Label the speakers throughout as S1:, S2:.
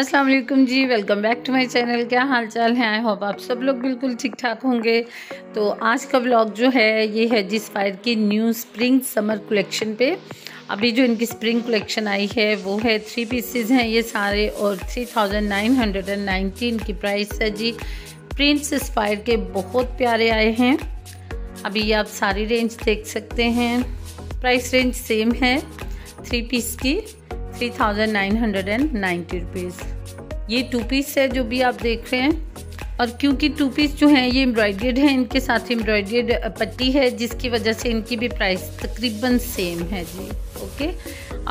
S1: अस्सलाम वालेकुम जी welcome back to my channel क्या हाल चाल है आई होप आप सब लोग बिल्कुल ठीक ठाक होंगे तो आज का ब्लॉग जो है ये है जिस फायर की न्यू स्प्रिंग समर कलेक्शन पे अभी जो इनकी स्प्रिंग कलेक्शन आई है वो है थ्री पीसेज हैं ये सारे और three thousand nine hundred and nineteen की प्राइस है जी प्रिंट्स स्पायर के बहुत प्यारे आए हैं अभी आप सारी रेंज देख सकते हैं प्राइस रेंज सेम है थ्री पीस की three thousand nine hundred and ninety rupees ये टू पीस है जो भी आप देख रहे हैं और क्योंकि टू पीस जो हैं ये एम्ब्रॉयड्रेड हैं इनके साथ एम्ब्रॉयड्रेड पट्टी है जिसकी वजह से इनकी भी प्राइस तकरीबन सेम है जी ओके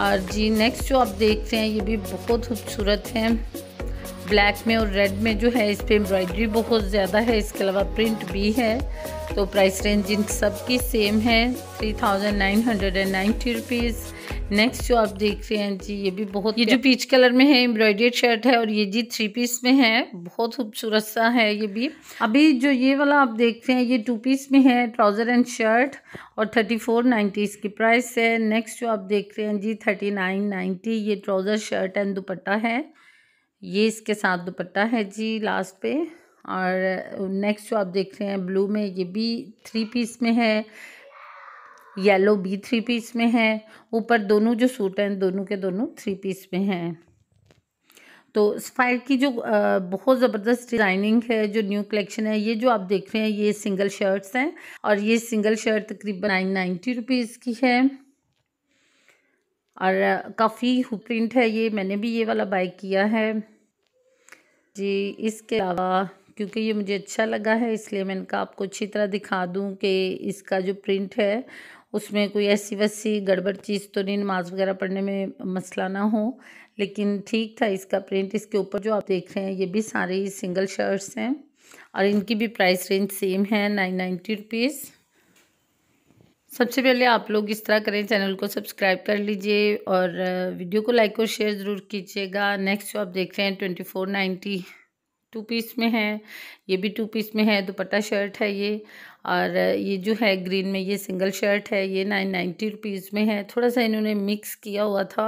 S1: और जी नेक्स्ट जो आप देख रहे हैं ये भी बहुत खूबसूरत है ब्लैक में और रेड में जो है इस पर एम्ब्रॉयड्री बहुत ज़्यादा है इसके अलावा प्रिंट भी है तो प्राइस रेंज इन सब की सेम है three thousand nine hundred and ninety rupees next जो आप देख रहे हैं जी ये भी बहुत ये जो पीच कलर में है एम्ब्रॉयडेड शर्ट है और ये जी थ्री पीस में है बहुत खूबसूरत सा है ये भी अभी जो ये वाला आप देख रहे हैं ये टू पीस में है ट्राउज़र एंड शर्ट और थर्टी फोर नाइन्टी इसकी प्राइस है नेक्स्ट जो आप देख रहे हैं जी थर्टी नाइन नाइन्टी ये ट्राउज़र शर्ट एंड दुपट्टा है ये इसके साथ दुपट्टा है जी लास्ट पे और नेक्स्ट जो आप देख रहे हैं ब्लू में ये भी थ्री पीस में है येलो भी थ्री पीस में है ऊपर दोनों जो सूट हैं दोनों के दोनों थ्री पीस में हैं तो स्पाइल की जो बहुत ज़बरदस्त डिज़ाइनिंग है जो न्यू कलेक्शन है ये जो आप देख रहे हैं ये सिंगल शर्ट्स हैं और ये सिंगल शर्ट तकरीबन नाइन नाइन्टी रुपीज़ की है और काफ़ी प्रिंट है ये मैंने भी ये वाला बाई किया है जी इसके अलावा क्योंकि ये मुझे अच्छा लगा है इसलिए मैंने कहा आपको अच्छी तरह दिखा दूं कि इसका जो प्रिंट है उसमें कोई ऐसी वैसी गड़बड़ चीज़ तो नहीं नमाज वगैरह पढ़ने में मसला ना हो लेकिन ठीक था इसका प्रिंट इसके ऊपर जो आप देख रहे हैं ये भी सारी सिंगल शर्ट्स हैं और इनकी भी प्राइस रेंज सेम है नाइन नाइन्टी रुपीज़ सबसे पहले आप लोग इस तरह करें चैनल को सब्सक्राइब कर लीजिए और वीडियो uh, को लाइक और शेयर ज़रूर कीजिएगा नेक्स्ट जो आप देख रहे हैं twenty four ninety two piece में है ये भी टू पीस में है दुपट्टा शर्ट है ये और ये जो है ग्रीन में ये सिंगल शर्ट है ये नाइन नाइन्टी रुपीज़ में है थोड़ा सा इन्होंने मिक्स किया हुआ था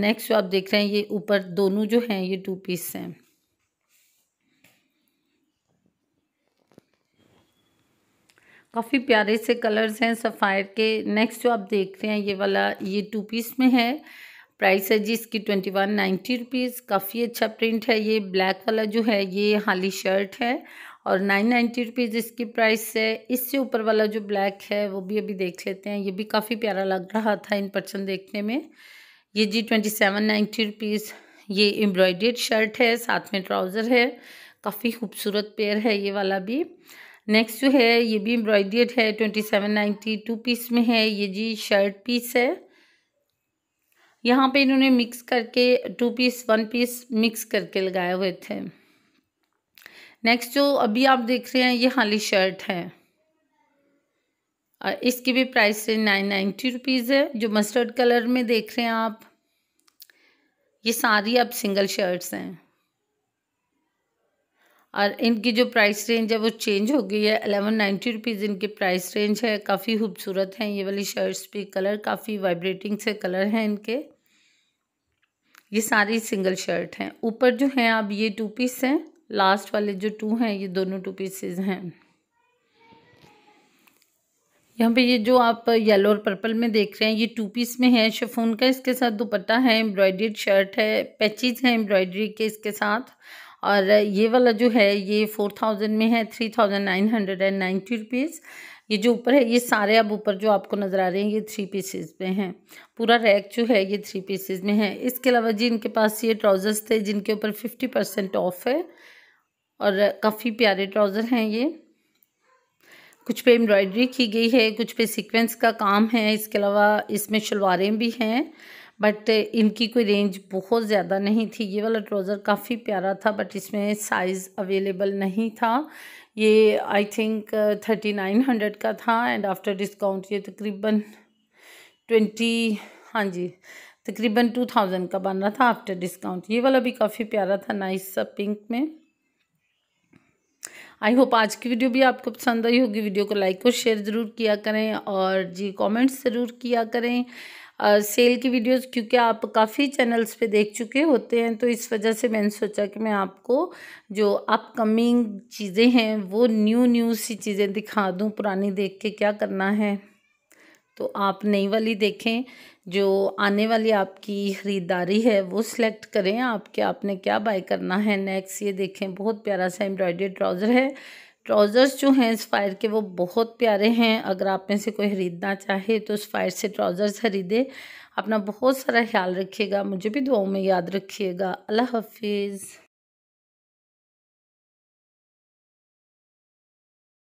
S1: नेक्स्ट जो आप देख रहे हैं ये ऊपर दोनों जो हैं ये टू पीस हैं काफ़ी प्यारे से कलर्स हैं सफ़ायर के नेक्स्ट जो आप देख रहे हैं ये वाला ये टू पीस में है प्राइस है जी इसकी ट्वेंटी वन नाइन्टी रुपीज़ काफ़ी अच्छा प्रिंट है ये ब्लैक वाला जो है ये हाली शर्ट है और नाइन नाइन्टी रुपीज़ इसकी प्राइस है इससे ऊपर वाला जो ब्लैक है वो भी अभी देख लेते हैं ये भी काफ़ी प्यारा लग रहा था इन पर्सन देखने में ये जी ट्वेंटी सेवन नाइन्टी रुपीज़ ये एम्ब्रॉयडेड शर्ट है साथ में ट्राउज़र है काफ़ी खूबसूरत पेयर है ये वाला भी नेक्स्ट जो है ये भी एम्ब्रॉयडेड है twenty seven ninety two piece में है ये जी शर्ट पीस है यहाँ पे इन्होंने मिक्स करके two piece one piece mix करके लगाए हुए थे नेक्स्ट जो अभी आप देख रहे हैं ये हाली शर्ट है और इसकी भी प्राइस है नाइन नाइन्टी रुपीज़ है जो मस्टर्ड कलर में देख रहे हैं आप ये सारी अब सिंगल शर्ट्स हैं और इनकी जो प्राइस रेंज है वो चेंज हो गई है अलेवन नाइन्टी रुपीज़ इनकी प्राइस रेंज है काफ़ी खूबसूरत हैं ये वाली शर्ट्स भी कलर काफ़ी वाइब्रेटिंग से कलर हैं इनके ये सारी सिंगल शर्ट हैं ऊपर जो हैं आप ये टू पीस हैं लास्ट वाले जो टू हैं ये दोनों टू पीसेज हैं यहाँ पे ये जो आप येलो और पर्पल में देख रहे हैं ये टू पीस में है शेफोन का इसके साथ दुपट्टा है एम्ब्रॉयड्रीड शर्ट है पैचेज है एम्ब्रॉयड्री के इसके साथ और ये वाला जो है ये फोर थाउजेंड में है three thousand nine hundred and ninety rupees ये जो ऊपर है ये सारे अब ऊपर जो आपको नज़र आ रहे हैं ये थ्री पीसेज में हैं पूरा रैक जो है ये थ्री पीसेज में है इसके अलावा जी इनके पास ये ट्राउज़र्स थे जिनके ऊपर फिफ्टी परसेंट ऑफ है और काफ़ी प्यारे ट्राउज़र हैं ये कुछ पे एम्ब्रॉयडरी की गई है कुछ पे सीक्वेंस का काम है इसके अलावा इसमें शलवारें भी हैं बट uh, इनकी कोई रेंज बहुत ज़्यादा नहीं थी ये वाला ट्राउज़र काफ़ी प्यारा था बट इसमें साइज़ अवेलेबल नहीं था ये I think thirty nine hundred का था एंड आफ्टर डिस्काउंट ये तकरीबन ट्वेंटी हाँ जी तकरीबन टू थाउजेंड का बन रहा था आफ्टर डिस्काउंट ये वाला भी काफ़ी प्यारा था नाइस सा पिंक में आई होप आज की वीडियो भी आपको पसंद आई होगी वीडियो को लाइक और शेयर ज़रूर किया करें और जी कमेंट्स ज़रूर किया करें सेल की वीडियोस क्योंकि आप काफ़ी चैनल्स पे देख चुके होते हैं तो इस वजह से मैंने सोचा कि मैं आपको जो अपकमिंग चीज़ें हैं वो न्यू न्यू सी चीज़ें दिखा दूँ पुरानी देख के क्या करना है तो आप नई वाली देखें जो आने वाली आपकी ख़रीदारी है वो सिलेक्ट करें आपके आपने क्या बाय करना है नेक्स्ट ये देखें बहुत प्यारा सा एम्ब्रॉयडरी ट्राउज़र है ट्राउज़र्स जो हैं इस फायर के वो बहुत प्यारे हैं अगर आप में से कोई ख़रीदना चाहे तो इस फायर से ट्राउज़र्स ख़रीदे अपना बहुत सारा ख्याल रखिएगा मुझे भी दुआओं में याद रखिएगा अल्लाह हाफिज़